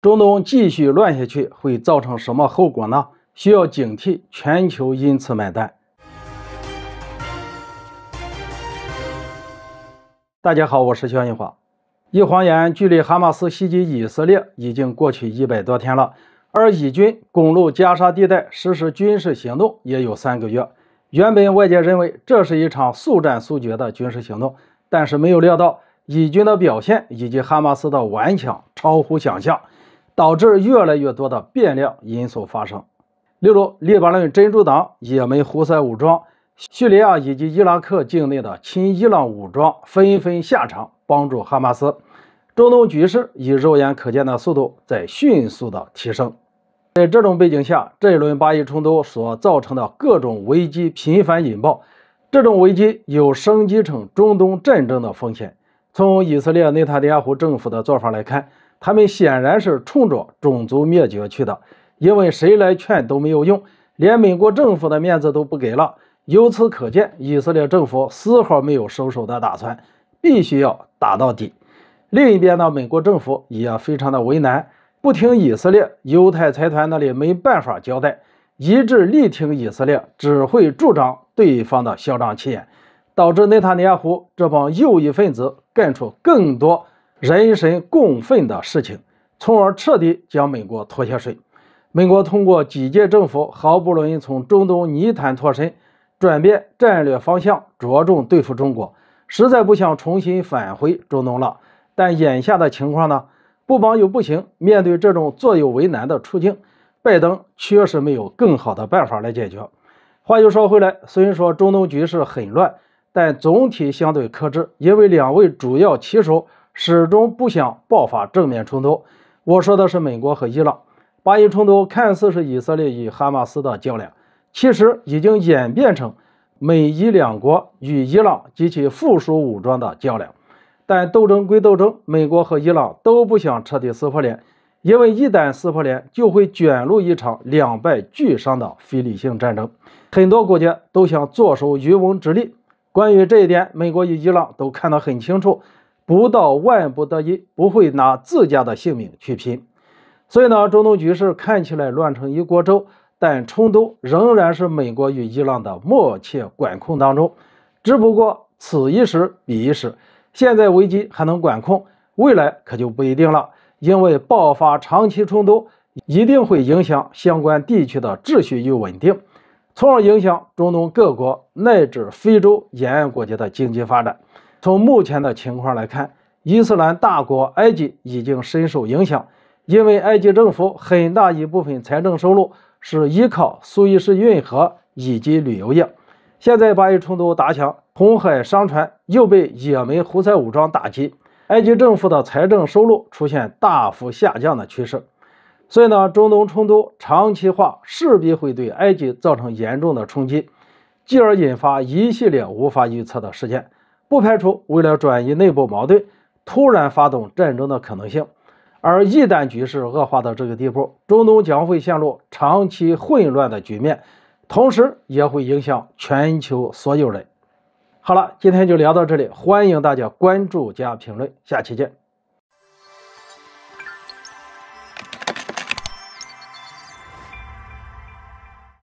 中东继续乱下去会造成什么后果呢？需要警惕，全球因此买单。大家好，我是肖新华。一晃眼，距离哈马斯袭击以色列已经过去一百多天了，而以军攻入加沙地带实施军事行动也有三个月。原本外界认为这是一场速战速决的军事行动，但是没有料到以军的表现以及哈马斯的顽强超乎想象。导致越来越多的变量因素发生，例如黎巴嫩真主党、也门胡塞武装、叙利亚以及伊拉克境内的亲伊朗武装纷纷下场帮助哈马斯，中东局势以肉眼可见的速度在迅速的提升。在这种背景下，这一轮巴以冲突所造成的各种危机频繁引爆，这种危机有升级成中东战争的风险。从以色列内塔尼亚胡政府的做法来看。他们显然是冲着种族灭绝去的，因为谁来劝都没有用，连美国政府的面子都不给了。由此可见，以色列政府丝毫没有收手的打算，必须要打到底。另一边呢，美国政府也非常的为难，不听以色列犹太财团那里没办法交代，一致力挺以色列，只会助长对方的嚣张气焰，导致内塔尼亚胡这帮右翼分子干出更多。人神共愤的事情，从而彻底将美国拖下水。美国通过几届政府好不容易从中东泥潭脱身，转变战略方向，着重对付中国，实在不想重新返回中东了。但眼下的情况呢？不帮又不行。面对这种左右为难的处境，拜登确实没有更好的办法来解决。话又说回来，虽然说中东局势很乱，但总体相对克制，因为两位主要棋手。始终不想爆发正面冲突。我说的是美国和伊朗。巴以冲突看似是以色列与哈马斯的较量，其实已经演变成美伊两国与伊朗及其附属武装的较量。但斗争归斗争，美国和伊朗都不想彻底撕破脸，因为一旦撕破脸，就会卷入一场两败俱伤的非理性战争。很多国家都想坐收渔翁之利。关于这一点，美国与伊朗都看得很清楚。不到万不得已，不会拿自家的性命去拼。所以呢，中东局势看起来乱成一锅粥，但冲突仍然是美国与伊朗的默契管控当中。只不过此一时彼一时，现在危机还能管控，未来可就不一定了。因为爆发长期冲突，一定会影响相关地区的秩序与稳定，从而影响中东各国乃至非洲沿岸国家的经济发展。从目前的情况来看，伊斯兰大国埃及已经深受影响，因为埃及政府很大一部分财政收入是依靠苏伊士运河以及旅游业。现在巴以冲突打响，红海商船又被也门胡塞武装打击，埃及政府的财政收入出现大幅下降的趋势。所以呢，中东冲突长期化势必会对埃及造成严重的冲击，继而引发一系列无法预测的事件。不排除为了转移内部矛盾，突然发动战争的可能性。而一旦局势恶化到这个地步，中东将会陷入长期混乱的局面，同时也会影响全球所有人。好了，今天就聊到这里，欢迎大家关注加评论，下期见。